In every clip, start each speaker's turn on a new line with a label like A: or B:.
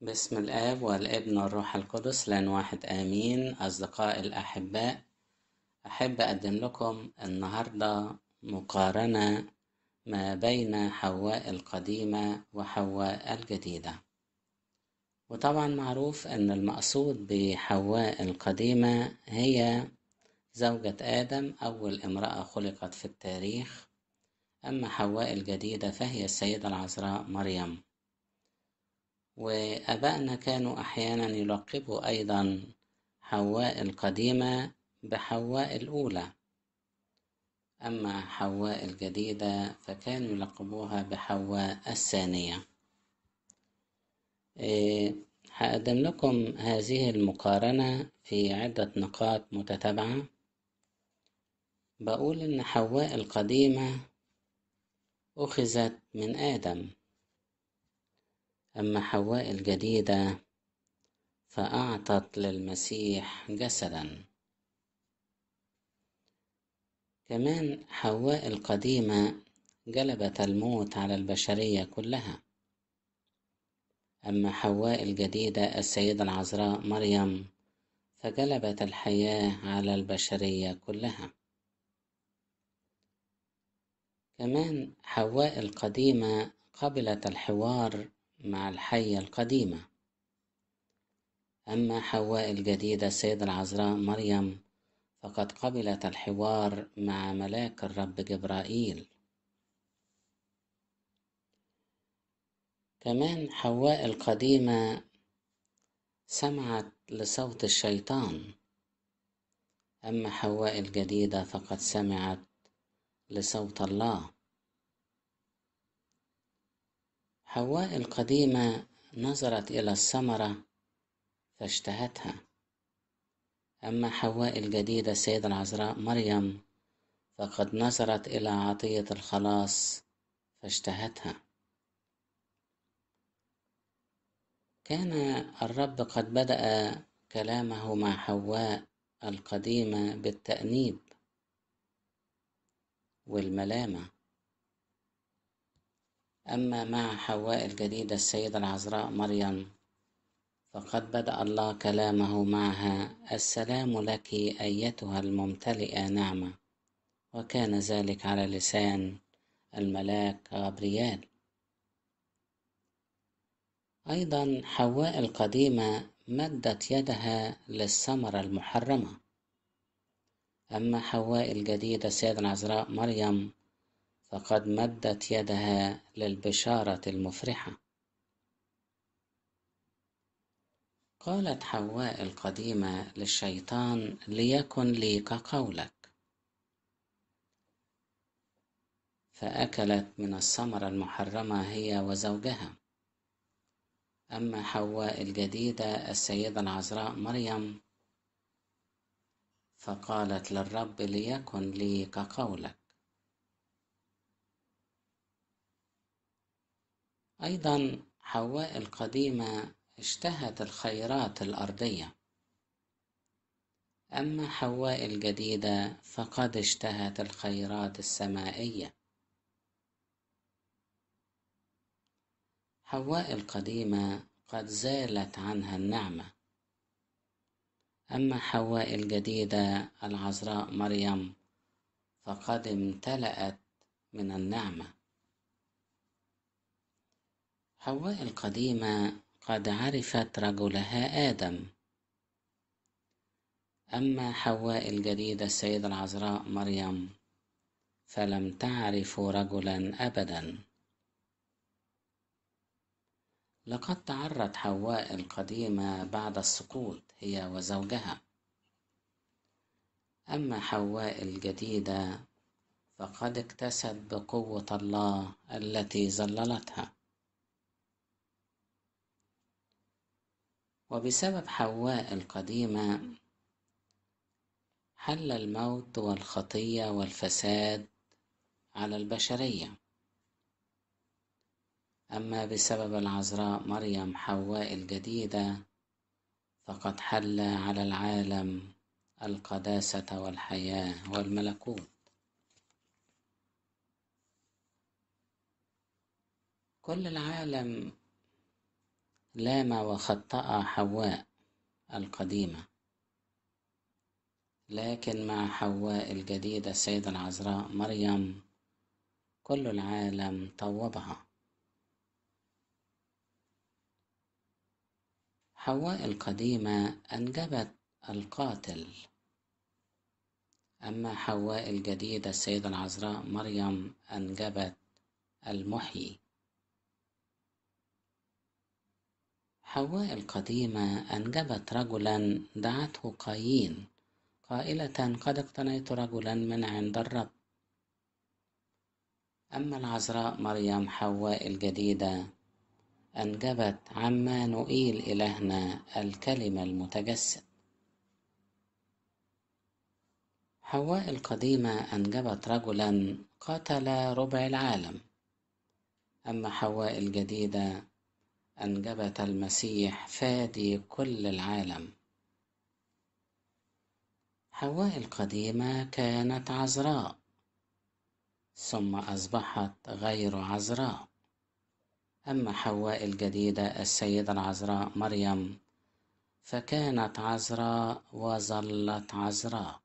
A: باسم الآب والابن والروح القدس لأن واحد آمين أصدقائي الأحباء أحب أقدم لكم النهاردة مقارنة ما بين حواء القديمة وحواء الجديدة وطبعا معروف أن المقصود بحواء القديمة هي زوجة آدم أول امرأة خلقت في التاريخ أما حواء الجديدة فهي السيدة العذراء مريم وآبائنا كانوا أحيانا يلقبوا أيضا حواء القديمة بحواء الأولى أما حواء الجديدة فكانوا يلقبوها بحواء الثانية إيه، هقدم لكم هذه المقارنة في عدة نقاط متتابعة بقول إن حواء القديمة أخذت من آدم أما حواء الجديدة فأعطت للمسيح جسدا كمان حواء القديمة جلبت الموت على البشرية كلها أما حواء الجديدة السيدة العذراء مريم فجلبت الحياة على البشرية كلها كمان حواء القديمة قبلت الحوار مع الحية القديمة أما حواء الجديدة السيدة العذراء مريم فقد قبلت الحوار مع ملاك الرب جبرائيل كمان حواء القديمة سمعت لصوت الشيطان أما حواء الجديدة فقد سمعت لصوت الله حواء القديمة نظرت إلى الثمرة فاشتهتها أما حواء الجديدة السيدة العذراء مريم فقد نظرت إلى عطية الخلاص فاشتهتها كان الرب قد بدأ كلامه مع حواء القديمة بالتأنيب والملامة أما مع حواء الجديدة السيدة العذراء مريم فقد بدأ الله كلامه معها السلام لك أيتها الممتلئة نعمة وكان ذلك على لسان الملاك غبريال أيضا حواء القديمة مدت يدها للثمرة المحرمة أما حواء الجديدة السيدة العذراء مريم فقد مدت يدها للبشارة المفرحة قالت حواء القديمة للشيطان ليكن لي كقولك فأكلت من الثمرة المحرمة هي وزوجها أما حواء الجديدة السيدة العذراء مريم فقالت للرب ليكن لي كقولك أيضا حواء القديمة اشتهت الخيرات الأرضية أما حواء الجديدة فقد اشتهت الخيرات السمائية حواء القديمة قد زالت عنها النعمة أما حواء الجديدة العذراء مريم فقد امتلأت من النعمه حواء القديمة قد عرفت رجلها آدم أما حواء الجديدة السيدة العذراء مريم فلم تعرف رجلا أبدا لقد تعرت حواء القديمة بعد السقوط هي وزوجها أما حواء الجديدة فقد اكتست بقوة الله التي ظللتها وبسبب حواء القديمة حل الموت والخطية والفساد على البشرية أما بسبب العذراء مريم حواء الجديدة فقد حل على العالم القداسة والحياة والملكوت كل العالم لام وخطأ حواء القديمة لكن مع حواء الجديدة السيدة العذراء مريم كل العالم طوبها حواء القديمة أنجبت القاتل أما حواء الجديدة السيدة العذراء مريم أنجبت المحيي حواء القديمة أنجبت رجلا دعته قايين قائلة قد اقتنيت رجلا من عند الرب أما العذراء مريم حواء الجديدة أنجبت عمانوئيل إلهنا الكلمة المتجسد حواء القديمة أنجبت رجلا قتل ربع العالم أما حواء الجديدة أنجبت المسيح فادي كل العالم حواء القديمة كانت عذراء ثم أصبحت غير عذراء أما حواء الجديدة السيدة العذراء مريم فكانت عذراء وظلت عذراء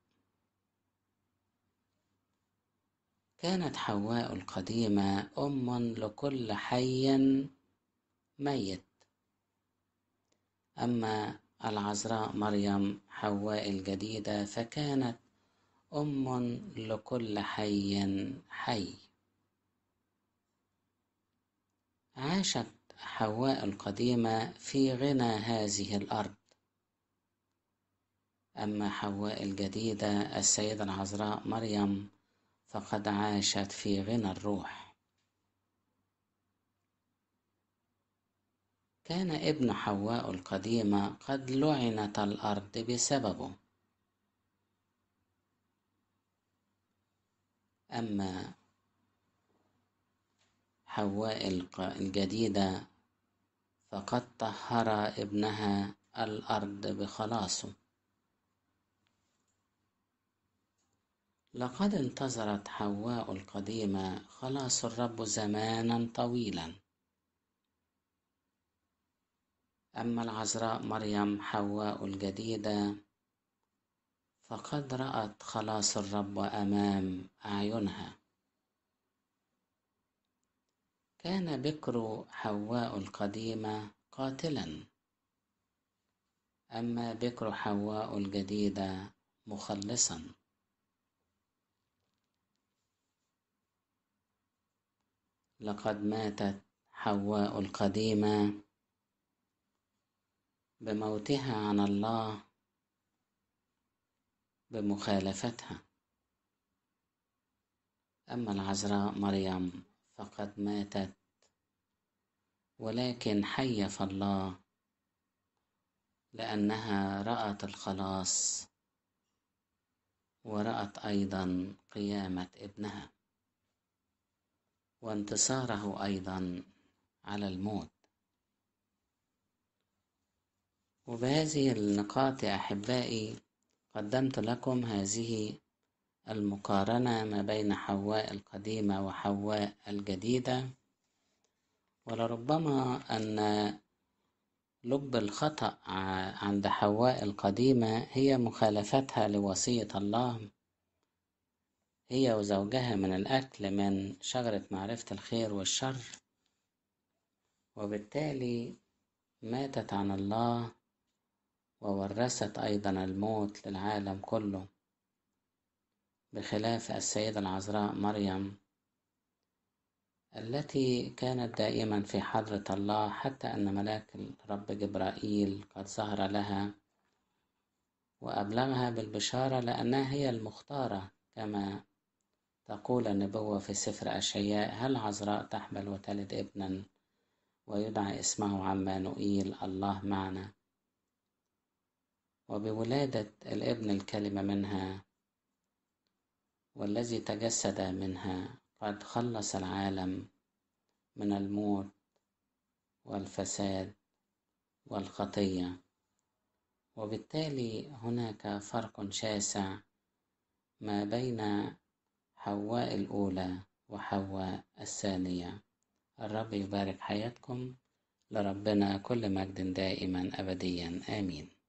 A: كانت حواء القديمة أم لكل حي ميت أما العذراء مريم حواء الجديدة فكانت أم لكل حي حي عاشت حواء القديمة في غنى هذه الأرض أما حواء الجديدة السيدة العذراء مريم فقد عاشت في غنى الروح كان ابن حواء القديمة قد لعنت الأرض بسببه أما حواء الجديدة فقد طهر ابنها الأرض بخلاصه لقد انتظرت حواء القديمة خلاص الرب زمانا طويلا أما العذراء مريم حواء الجديدة فقد رأت خلاص الرب أمام أعينها كان بكر حواء القديمة قاتلا أما بكر حواء الجديدة مخلصا لقد ماتت حواء القديمة بموتها عن الله بمخالفتها أما العذراء مريم فقد ماتت ولكن حيف الله لأنها رأت الخلاص ورأت أيضا قيامة ابنها وانتصاره أيضا على الموت وبهذه النقاط يا أحبائي قدمت لكم هذه المقارنة ما بين حواء القديمة وحواء الجديدة ولربما أن لب الخطأ عند حواء القديمة هي مخالفتها لوصية الله هي وزوجها من الأكل من شجرة معرفة الخير والشر وبالتالي ماتت عن الله وورثت أيضا الموت للعالم كله بخلاف السيدة العذراء مريم التي كانت دائما في حضرة الله حتى أن ملاك الرب جبرائيل قد ظهر لها وأبلغها بالبشارة لأنها هي المختارة كما تقول النبوة في سفر أشياء هل عذراء تحمل وتلد ابنا ويدعى اسمه عمانوئيل الله معنا وبولادة الابن الكلمة منها والذي تجسد منها قد خلص العالم من الموت والفساد والخطية وبالتالي هناك فرق شاسع ما بين حواء الأولى وحواء الثانية الرب يبارك حياتكم لربنا كل مجد دائما أبديا آمين